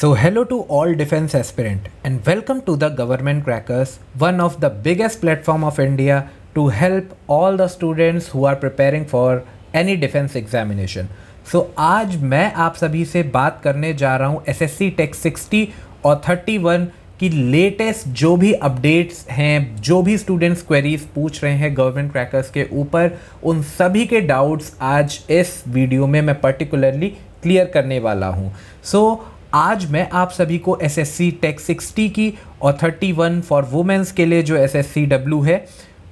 so hello to all defence aspirant and welcome to the government crackers one of the biggest platform of India to help all the students who are preparing for any defence examination so आज मैं आप सभी से बात करने जा रहा हूँ S S C techs sixty और थर्टी वन की लेटेस्ट जो भी अपडेट्स हैं जो भी स्टूडेंट्स क्वेरीज पूछ रहे हैं गवर्नमेंट क्रैकर्स के ऊपर उन सभी के डाउट्स आज इस वीडियो में मैं पर्टिकुलरली क्लियर करने वाला हूँ सो so, आज मैं आप सभी को S S C tech sixty की और थर्टी वन फॉर वुमेंस के लिए जो एस एस सी डब्ल्यू है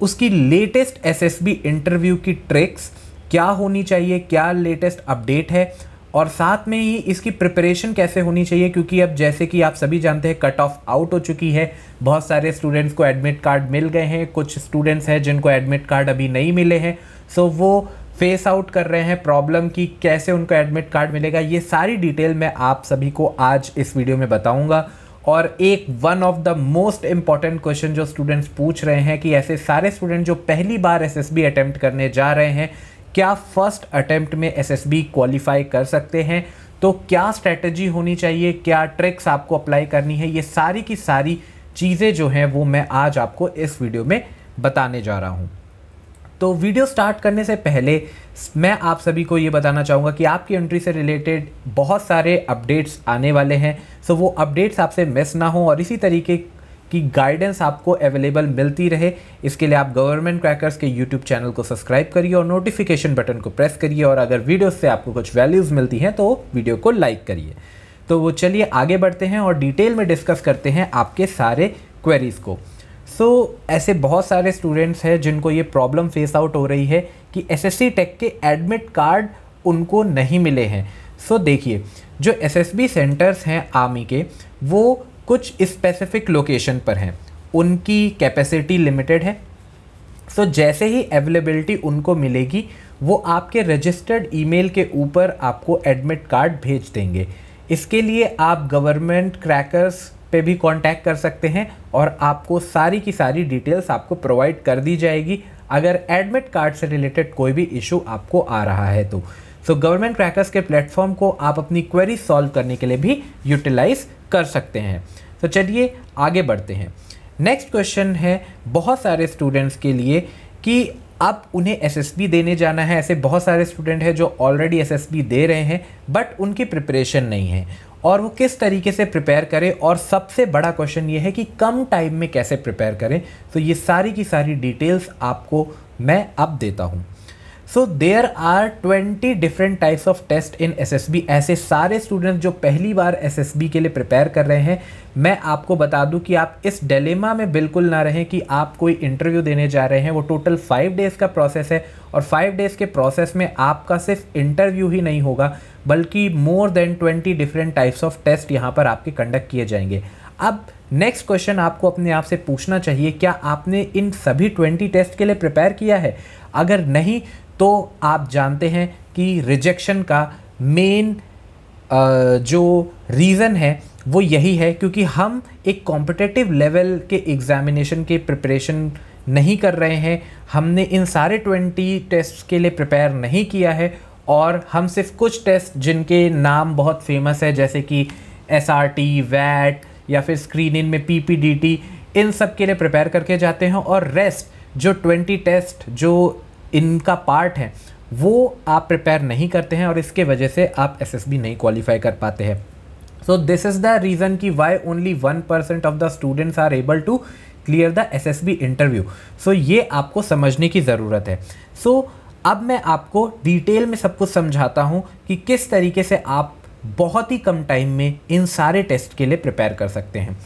उसकी latest S S B interview की ट्रिक्स क्या होनी चाहिए क्या लेटेस्ट अपडेट है और साथ में ही इसकी प्रिपरेशन कैसे होनी चाहिए क्योंकि अब जैसे कि आप सभी जानते हैं कट ऑफ आउट हो चुकी है बहुत सारे स्टूडेंट्स को एडमिट कार्ड मिल गए हैं कुछ स्टूडेंट्स हैं जिनको एडमिट कार्ड अभी नहीं मिले हैं सो वो फेस आउट कर रहे हैं प्रॉब्लम की कैसे उनको एडमिट कार्ड मिलेगा ये सारी डिटेल मैं आप सभी को आज इस वीडियो में बताऊंगा और एक one of the most important question जो स्टूडेंट्स पूछ रहे हैं कि ऐसे सारे स्टूडेंट जो पहली बार एस अटैम्प्ट करने जा रहे हैं क्या फर्स्ट अटैम्प्ट में एस क्वालिफाई कर सकते हैं तो क्या स्ट्रेटजी होनी चाहिए क्या ट्रिक्स आपको अप्लाई करनी है ये सारी की सारी चीज़ें जो हैं वो मैं आज आपको इस वीडियो में बताने जा रहा हूँ तो वीडियो स्टार्ट करने से पहले मैं आप सभी को ये बताना चाहूँगा कि आपकी एंट्री से रिलेटेड बहुत सारे अपडेट्स आने वाले हैं सो वो अपडेट्स आपसे मिस ना हो और इसी तरीके की गाइडेंस आपको अवेलेबल मिलती रहे इसके लिए आप गवर्नमेंट क्रैकर्स के यूट्यूब चैनल को सब्सक्राइब करिए और नोटिफिकेशन बटन को प्रेस करिए और अगर वीडियो से आपको कुछ वैल्यूज़ मिलती हैं तो वीडियो को लाइक करिए तो वो चलिए आगे बढ़ते हैं और डिटेल में डिस्कस करते हैं आपके सारे क्वेरीज़ को सो so, ऐसे बहुत सारे स्टूडेंट्स हैं जिनको ये प्रॉब्लम फेस आउट हो रही है कि एस सी टेक के एडमिट कार्ड उनको नहीं मिले हैं सो so, देखिए जो एस एस बी सेंटर्स हैं आर्मी के वो कुछ स्पेसिफिक लोकेशन पर हैं उनकी कैपेसिटी लिमिटेड है सो so, जैसे ही अवेलेबिलिटी उनको मिलेगी वो आपके रजिस्टर्ड ईमेल के ऊपर आपको एडमिट कार्ड भेज देंगे इसके लिए आप गवर्नमेंट क्रैकर्स पे भी कांटेक्ट कर सकते हैं और आपको सारी की सारी डिटेल्स आपको प्रोवाइड कर दी जाएगी अगर एडमिट कार्ड से रिलेटेड कोई भी इशू आपको आ रहा है तो सो गवर्नमेंट क्रैकर्स के प्लेटफॉर्म को आप अपनी क्वेरी सॉल्व करने के लिए भी यूटिलाइज कर सकते हैं तो so, चलिए आगे बढ़ते हैं नेक्स्ट क्वेश्चन है बहुत सारे स्टूडेंट्स के लिए कि अब उन्हें एस देने जाना है ऐसे बहुत सारे स्टूडेंट हैं जो ऑलरेडी एस दे रहे हैं बट उनकी प्रिपरेशन नहीं है और वो किस तरीके से प्रिपेयर करें और सबसे बड़ा क्वेश्चन ये है कि कम टाइम में कैसे प्रिपेयर करें तो ये सारी की सारी डिटेल्स आपको मैं अब देता हूँ so there are twenty different types of test in S S B ऐसे सारे स्टूडेंट्स जो पहली बार एस एस बी के लिए प्रिपेयर कर रहे हैं मैं आपको बता दूं कि आप इस डेलेमा में बिल्कुल ना रहें कि आप कोई इंटरव्यू देने जा रहे हैं वो टोटल फाइव डेज़ का प्रोसेस है और फाइव डेज़ के प्रोसेस में आपका सिर्फ इंटरव्यू ही नहीं होगा बल्कि more than twenty different types of test यहाँ पर आपके कंडक्ट किए जाएंगे अब नेक्स्ट क्वेश्चन आपको अपने आप से पूछना चाहिए क्या आपने इन सभी ट्वेंटी टेस्ट के लिए प्रिपेयर किया है अगर नहीं तो आप जानते हैं कि रिजेक्शन का मेन जो रीज़न है वो यही है क्योंकि हम एक कॉम्पिटेटिव लेवल के एग्ज़ामिनेशन के प्रिपरेशन नहीं कर रहे हैं हमने इन सारे ट्वेंटी टेस्ट के लिए प्रिपेयर नहीं किया है और हम सिर्फ कुछ टेस्ट जिनके नाम बहुत फेमस है जैसे कि एस आर टी वैट या फिर स्क्रीन इन में पी पी डी टी इन सब के लिए प्रिपेयर करके जाते हैं और रेस्ट जो ट्वेंटी टेस्ट जो इनका पार्ट है वो आप प्रिपेयर नहीं करते हैं और इसके वजह से आप एसएसबी नहीं क्वालिफाई कर पाते हैं so this is the reason कि why only one percent of the students are able to clear the S S B interview so ये आपको समझने की ज़रूरत है सो so, अब मैं आपको डिटेल में सब कुछ समझाता हूँ कि किस तरीके से आप बहुत ही कम टाइम में इन सारे टेस्ट के लिए प्रिपेयर कर सकते हैं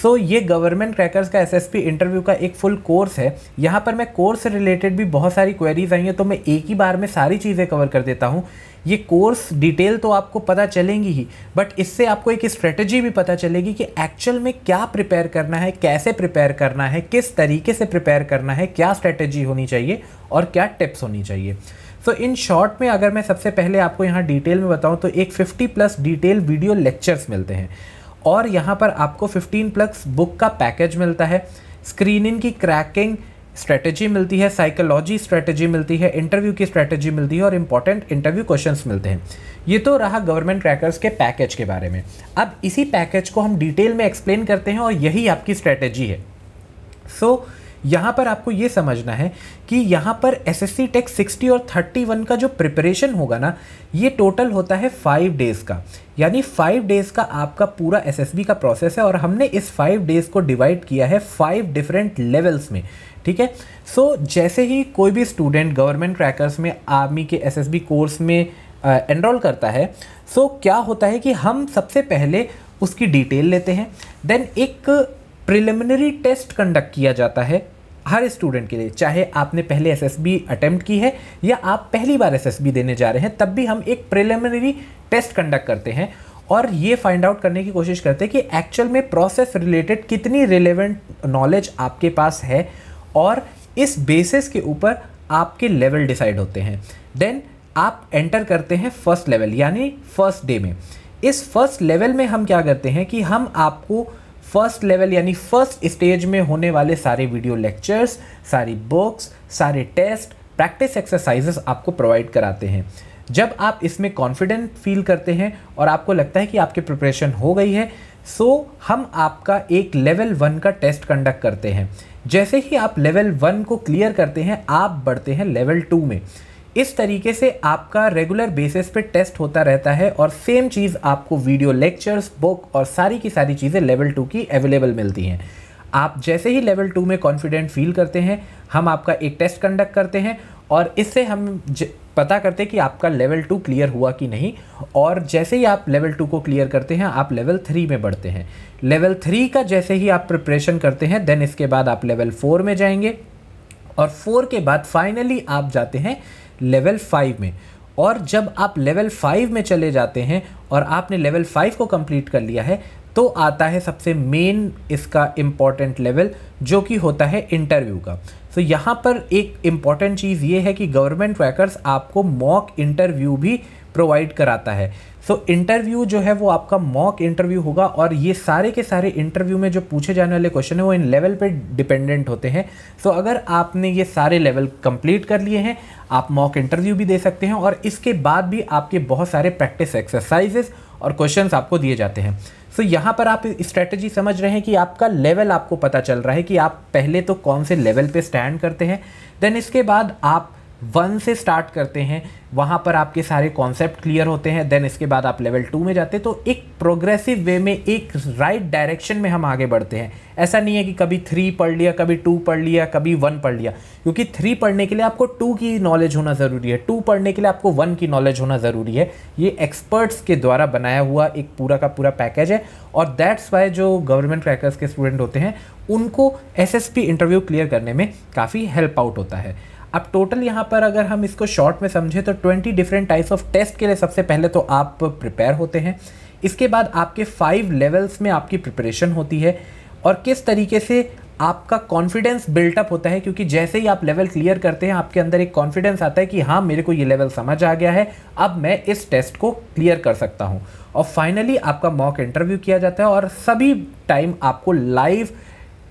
सो so, ये गवर्नमेंट क्रैकर्स का एसएसपी इंटरव्यू का एक फुल कोर्स है यहाँ पर मैं कोर्स रिलेटेड भी बहुत सारी क्वेरीज आई हैं तो मैं एक ही बार में सारी चीज़ें कवर कर देता हूँ ये कोर्स डिटेल तो आपको पता चलेंगी ही बट इससे आपको एक स्ट्रेटजी भी पता चलेगी कि एक्चुअल में क्या प्रिपेयर करना है कैसे प्रिपेयर करना है किस तरीके से प्रिपेयर करना है क्या स्ट्रेटजी होनी चाहिए और क्या टिप्स होनी चाहिए सो इन शॉर्ट में अगर मैं सबसे पहले आपको यहाँ डिटेल में बताऊँ तो एक 50 प्लस डिटेल वीडियो लेक्चर्स मिलते हैं और यहाँ पर आपको 15 प्लस बुक का पैकेज मिलता है स्क्रीनिंग की क्रैकिंग स्ट्रेटजी मिलती है साइकोलॉजी स्ट्रेटजी मिलती है इंटरव्यू की स्ट्रेटजी मिलती है और इंपॉर्टेंट इंटरव्यू क्वेश्चन मिलते हैं ये तो रहा गवर्नमेंट क्रैकर्स के पैकेज के बारे में अब इसी पैकेज को हम डिटेल में एक्सप्लेन करते हैं और यही आपकी स्ट्रेटजी है सो so, यहाँ पर आपको ये समझना है कि यहाँ पर S S C tech sixty और थर्टी वन का जो प्रिपरेशन होगा ना ये टोटल होता है फाइव डेज़ का यानी फाइव डेज़ का आपका पूरा एस का प्रोसेस है और हमने इस फाइव डेज़ को डिवाइड किया है फाइव डिफरेंट लेवल्स में ठीक है सो so, जैसे ही कोई भी स्टूडेंट गवर्नमेंट क्रैकर्स में आर्मी के एस कोर्स में एनरोल करता है सो so, क्या होता है कि हम सबसे पहले उसकी डिटेल लेते हैं देन एक प्रिलिमिनरी टेस्ट कंडक्ट किया जाता है हर स्टूडेंट के लिए चाहे आपने पहले एस एस बी अटैम्प्ट की है या आप पहली बार एस एस बी देने जा रहे हैं तब भी हम एक प्रिलिमिनरी टेस्ट कंडक्ट करते हैं और ये फाइंड आउट करने की कोशिश करते हैं कि एक्चुअल में प्रोसेस रिलेटेड कितनी रिलेवेंट नॉलेज आपके पास है और इस बेसिस के ऊपर आपके लेवल डिसाइड होते हैं देन आप एंटर करते हैं फर्स्ट लेवल यानी फर्स्ट डे में इस फर्स्ट लेवल में हम क्या करते हैं कि हम आपको फर्स्ट लेवल यानी फर्स्ट स्टेज में होने वाले सारे वीडियो लेक्चर्स सारी बुक्स सारे टेस्ट प्रैक्टिस एक्सरसाइजेस आपको प्रोवाइड कराते हैं जब आप इसमें कॉन्फिडेंट फील करते हैं और आपको लगता है कि आपकी प्रिपरेशन हो गई है सो so, हम आपका एक लेवल वन का टेस्ट कंडक्ट करते हैं जैसे ही आप लेवल वन को क्लियर करते हैं आप बढ़ते हैं लेवल टू में इस तरीके से आपका रेगुलर बेसिस पे टेस्ट होता रहता है और सेम चीज़ आपको वीडियो लेक्चर्स बुक और सारी की सारी चीज़ें लेवल टू की अवेलेबल मिलती हैं आप जैसे ही लेवल टू में कॉन्फिडेंट फील करते हैं हम आपका एक टेस्ट कंडक्ट करते हैं और इससे हम पता करते हैं कि आपका लेवल टू क्लियर हुआ कि नहीं और जैसे ही आप लेवल टू को क्लियर करते हैं आप लेवल थ्री में बढ़ते हैं लेवल थ्री का जैसे ही आप प्रिपरेशन करते हैं देन इसके बाद आप लेवल फोर में जाएंगे और फोर के बाद फाइनली आप जाते हैं लेवल फाइव में और जब आप लेवल फाइव में चले जाते हैं और आपने लेवल फाइव को कंप्लीट कर लिया है तो आता है सबसे मेन इसका इम्पॉर्टेंट लेवल जो कि होता है इंटरव्यू का सो तो so, यहाँ पर एक इम्पॉर्टेंट चीज़ ये है कि गवर्नमेंट वर्कर्स आपको मॉक इंटरव्यू भी प्रोवाइड कराता है सो so, इंटरव्यू जो है वो आपका मॉक इंटरव्यू होगा और ये सारे के सारे इंटरव्यू में जो पूछे जाने वाले क्वेश्चन है वो इन लेवल पे डिपेंडेंट होते हैं सो so, अगर आपने ये सारे लेवल कंप्लीट कर लिए हैं आप मॉक इंटरव्यू भी दे सकते हैं और इसके बाद भी आपके बहुत सारे प्रैक्टिस एक्सरसाइजेस और क्वेश्चन आपको दिए जाते हैं सो so, यहाँ पर आप स्ट्रैटेजी समझ रहे हैं कि आपका लेवल आपको पता चल रहा है कि आप पहले तो कौन से लेवल पर स्टैंड करते हैं देन इसके बाद आप वन से स्टार्ट करते हैं वहाँ पर आपके सारे कॉन्सेप्ट क्लियर होते हैं देन इसके बाद आप लेवल टू में जाते हैं तो एक प्रोग्रेसिव वे में एक राइट right डायरेक्शन में हम आगे बढ़ते हैं ऐसा नहीं है कि कभी थ्री पढ़ लिया कभी टू पढ़ लिया कभी वन पढ़ लिया क्योंकि थ्री पढ़ने के लिए आपको टू की नॉलेज होना ज़रूरी है टू पढ़ने के लिए आपको वन की नॉलेज होना ज़रूरी है ये एक्सपर्ट्स के द्वारा बनाया हुआ एक पूरा का पूरा पैकेज है और दैट्स वाई जो गवर्नमेंट क्रैकर्स के स्टूडेंट होते हैं उनको एस इंटरव्यू क्लियर करने में काफ़ी हेल्प आउट होता है अब टोटल यहाँ पर अगर हम इसको शॉर्ट में समझें तो 20 डिफरेंट टाइप्स ऑफ टेस्ट के लिए सबसे पहले तो आप प्रिपेयर होते हैं इसके बाद आपके फाइव लेवल्स में आपकी प्रिपरेशन होती है और किस तरीके से आपका कॉन्फिडेंस बिल्टअप होता है क्योंकि जैसे ही आप लेवल क्लियर करते हैं आपके अंदर एक कॉन्फिडेंस आता है कि हाँ मेरे को ये लेवल समझ आ गया है अब मैं इस टेस्ट को क्लियर कर सकता हूँ और फाइनली आपका मॉक इंटरव्यू किया जाता है और सभी टाइम आपको लाइव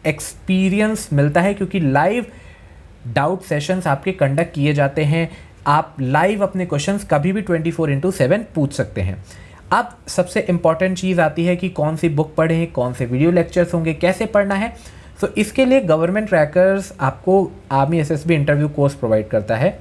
एक्सपीरियंस मिलता है क्योंकि लाइव डाउट सेशंस आपके कंडक्ट किए जाते हैं आप लाइव अपने क्वेश्चंस कभी भी 24 फोर इंटू सेवन पूछ सकते हैं अब सबसे इम्पॉर्टेंट चीज़ आती है कि कौन सी बुक पढ़ें कौन से वीडियो लेक्चर्स होंगे कैसे पढ़ना है सो so, इसके लिए गवर्नमेंट ट्रैकर्स आपको army S interview course provide करता है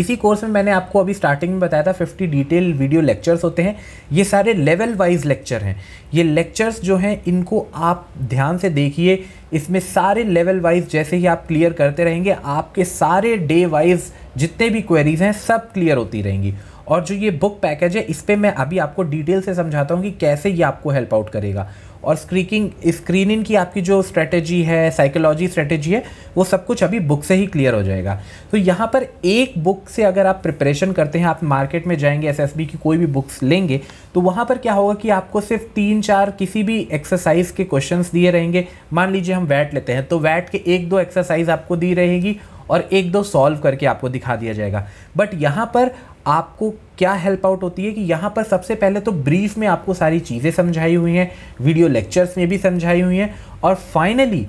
इसी कोर्स में मैंने आपको अभी स्टार्टिंग में बताया था 50 डिटेल वीडियो लेक्चर्स होते हैं ये सारे लेवल वाइज लेक्चर हैं ये लेक्चर्स जो हैं इनको आप ध्यान से देखिए इसमें सारे लेवल वाइज जैसे ही आप क्लियर करते रहेंगे आपके सारे डे वाइज जितने भी क्वेरीज हैं सब क्लियर होती रहेंगी और जो ये बुक पैकेज है इस पर मैं अभी आपको डिटेल से समझाता हूँ कि कैसे ये आपको हेल्प आउट करेगा और स्क्रीकिंग स्क्रीनिंग की आपकी जो स्ट्रेटेजी है साइकोलॉजी स्ट्रेटेजी है वो सब कुछ अभी बुक से ही क्लियर हो जाएगा तो यहाँ पर एक बुक से अगर आप प्रिपरेशन करते हैं आप मार्केट में जाएंगे एस की कोई भी बुक्स लेंगे तो वहाँ पर क्या होगा कि आपको सिर्फ तीन चार किसी भी एक्सरसाइज के क्वेश्चन दिए रहेंगे मान लीजिए हम वैट लेते हैं तो वैट के एक दो एक्सरसाइज आपको दी रहेगी और एक दो सॉल्व करके आपको दिखा दिया जाएगा बट यहाँ पर आपको क्या हेल्प आउट होती है कि यहाँ पर सबसे पहले तो ब्रीफ में आपको सारी चीज़ें समझाई हुई हैं वीडियो लेक्चर्स में भी समझाई हुई हैं और फाइनली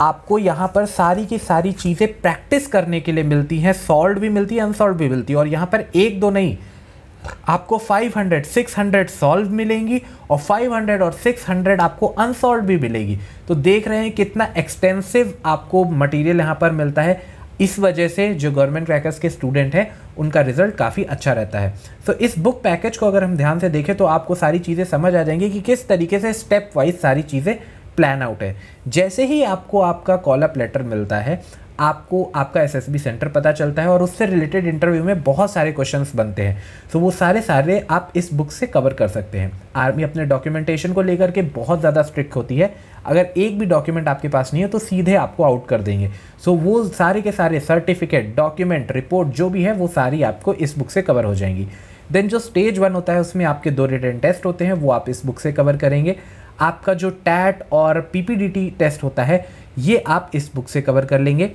आपको यहाँ पर सारी की सारी चीज़ें प्रैक्टिस करने के लिए मिलती हैं सॉल्व भी मिलती है अनसॉल्व भी मिलती है और यहाँ पर एक दो नहीं आपको 500, 600 सॉल्व मिलेंगी और 500 और 600 आपको अनसॉल्व भी मिलेगी तो देख रहे हैं कितना एक्सटेंसिव आपको मटेरियल यहाँ पर मिलता है इस वजह से जो गवर्नमेंट क्रैकर्स के स्टूडेंट हैं उनका रिजल्ट काफ़ी अच्छा रहता है तो so, इस बुक पैकेज को अगर हम ध्यान से देखें तो आपको सारी चीज़ें समझ आ जाएंगी कि किस तरीके से स्टेप वाइज सारी चीज़ें प्लान आउट है जैसे ही आपको आपका कॉल अप लेटर मिलता है आपको आपका एस एस बी सेंटर पता चलता है और उससे रिलेटेड इंटरव्यू में बहुत सारे क्वेश्चन बनते हैं सो वो सारे सारे आप इस बुक से कवर कर सकते हैं आर्मी अपने डॉक्यूमेंटेशन को लेकर के बहुत ज़्यादा स्ट्रिक्ट होती है अगर एक भी डॉक्यूमेंट आपके पास नहीं है तो सीधे आपको आउट कर देंगे सो वो सारे के सारे सर्टिफिकेट डॉक्यूमेंट रिपोर्ट जो भी है वो सारी आपको इस बुक से कवर हो जाएंगी देन जो स्टेज वन होता है उसमें आपके दो रिटर्न टेस्ट होते हैं वो आप इस बुक से कवर करेंगे आपका जो टैट और पीपीडीटी टेस्ट होता है ये आप इस बुक से कवर कर लेंगे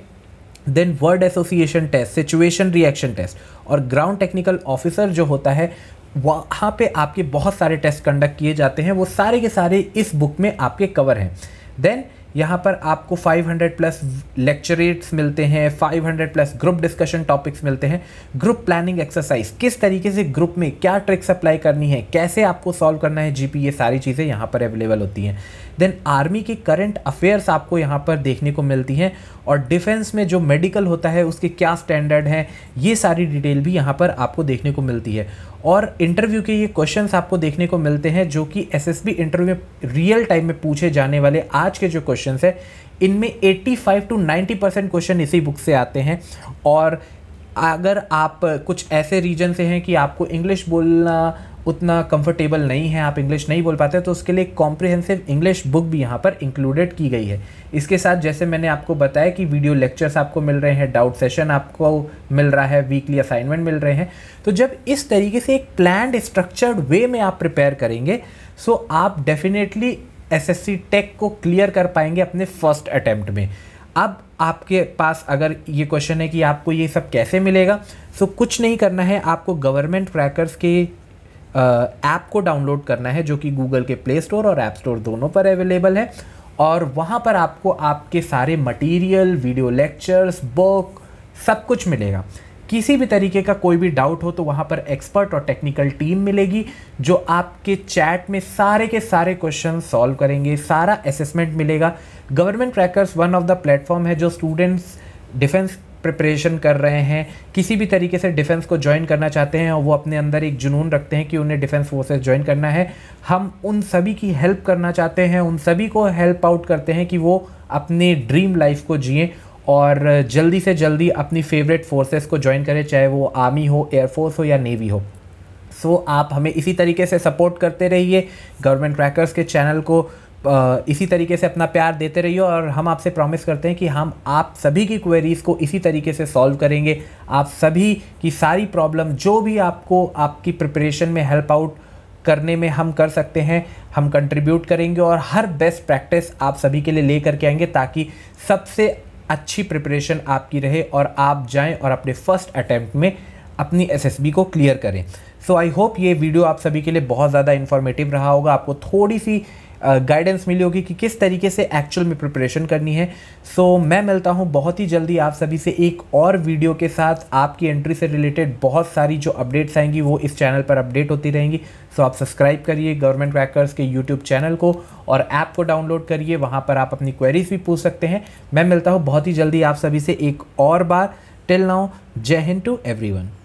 then word association test situation reaction test और ग्राउंड टेक्निकल ऑफिसर जो होता है वहाँ पे आपके बहुत सारे टेस्ट कंडक्ट किए जाते हैं वो सारे के सारे इस बुक में आपके कवर हैं देन यहाँ पर आपको 500 प्लस लेक्चरेट्स मिलते हैं 500 प्लस ग्रुप डिस्कशन टॉपिक्स मिलते हैं ग्रुप प्लानिंग एक्सरसाइज किस तरीके से ग्रुप में क्या ट्रिक्स अप्लाई करनी है कैसे आपको सॉल्व करना है जीपी ये सारी चीज़ें यहाँ पर अवेलेबल होती हैं देन आर्मी के करंट अफेयर्स आपको यहाँ पर देखने को मिलती हैं और डिफेंस में जो मेडिकल होता है उसके क्या स्टैंडर्ड हैं ये सारी डिटेल भी यहाँ पर आपको देखने को मिलती है और इंटरव्यू के ये क्वेश्चंस आपको देखने को मिलते हैं जो कि एसएसबी इंटरव्यू में रियल टाइम में पूछे जाने वाले आज के जो क्वेश्चन क्वेश्चन है इनमें 85 टू 90 परसेंट क्वेश्चन इसी बुक से आते हैं और अगर आप कुछ ऐसे रीजन से हैं कि आपको इंग्लिश बोलना उतना कंफर्टेबल नहीं है आप इंग्लिश नहीं बोल पाते तो उसके लिए कॉम्प्रिहेंसिव इंग्लिश बुक भी यहाँ पर इंक्लूडेड की गई है इसके साथ जैसे मैंने आपको बताया कि वीडियो लेक्चर्स आपको मिल रहे हैं डाउट सेशन आपको मिल रहा है वीकली असाइनमेंट मिल रहे हैं तो जब इस तरीके से एक प्लान स्ट्रक्चर्ड वे में आप प्रिपेयर करेंगे सो आप डेफिनेटली एसएससी टेक को क्लियर कर पाएंगे अपने फर्स्ट अटैम्प्ट में अब आपके पास अगर ये क्वेश्चन है कि आपको ये सब कैसे मिलेगा सो कुछ नहीं करना है आपको गवर्नमेंट क्रैकर्स के ऐप को डाउनलोड करना है जो कि गूगल के प्ले स्टोर और ऐप स्टोर दोनों पर अवेलेबल है और वहाँ पर आपको आपके सारे मटेरियल वीडियो लेक्चर्स बुक सब कुछ मिलेगा किसी भी तरीके का कोई भी डाउट हो तो वहाँ पर एक्सपर्ट और टेक्निकल टीम मिलेगी जो आपके चैट में सारे के सारे क्वेश्चन सॉल्व करेंगे सारा असेसमेंट मिलेगा government crackers one of the platform है जो स्टूडेंट्स डिफेंस प्रिपरेशन कर रहे हैं किसी भी तरीके से डिफेंस को ज्वाइन करना चाहते हैं और वो अपने अंदर एक जुनून रखते हैं कि उन्हें डिफेंस फोर्सेस ज्वाइन करना है हम उन सभी की हेल्प करना चाहते हैं उन सभी को हेल्प आउट करते हैं कि वो अपने ड्रीम लाइफ को जिए और जल्दी से जल्दी अपनी फेवरेट फोर्सेस को ज्वाइन करें चाहे वो आर्मी हो एयरफोर्स हो या नेवी हो सो so, आप हमें इसी तरीके से सपोर्ट करते रहिए गवर्नमेंट क्रैकर्स के चैनल को इसी तरीके से अपना प्यार देते रहिए और हम आपसे प्रॉमिस करते हैं कि हम आप सभी की क्वेरीज़ को इसी तरीके से सॉल्व करेंगे आप सभी की सारी प्रॉब्लम जो भी आपको आपकी प्रिपरेशन में हेल्प आउट करने में हम कर सकते हैं हम कंट्रीब्यूट करेंगे और हर बेस्ट प्रैक्टिस आप सभी के लिए ले करके आएंगे ताकि सबसे अच्छी प्रिपरेशन आपकी रहे और आप जाएं और अपने फर्स्ट अटैम्प्ट में अपनी एसएसबी को क्लियर करें सो आई होप ये वीडियो आप सभी के लिए बहुत ज़्यादा इन्फॉर्मेटिव रहा होगा आपको थोड़ी सी गाइडेंस मिली होगी कि किस तरीके से एक्चुअल में प्रिपरेशन करनी है सो so, मैं मिलता हूँ बहुत ही जल्दी आप सभी से एक और वीडियो के साथ आपकी एंट्री से रिलेटेड बहुत सारी जो अपडेट्स आएंगी वो इस चैनल पर अपडेट होती रहेंगी सो so, आप सब्सक्राइब करिए गवर्नमेंट क्रैकर्स के यूट्यूब चैनल को और ऐप को डाउनलोड करिए वहाँ पर आप अपनी क्वेरीज भी पूछ सकते हैं मैं मिलता हूँ बहुत ही जल्दी आप सभी से एक और बार टिल नाउ जय हिंद टू एवरी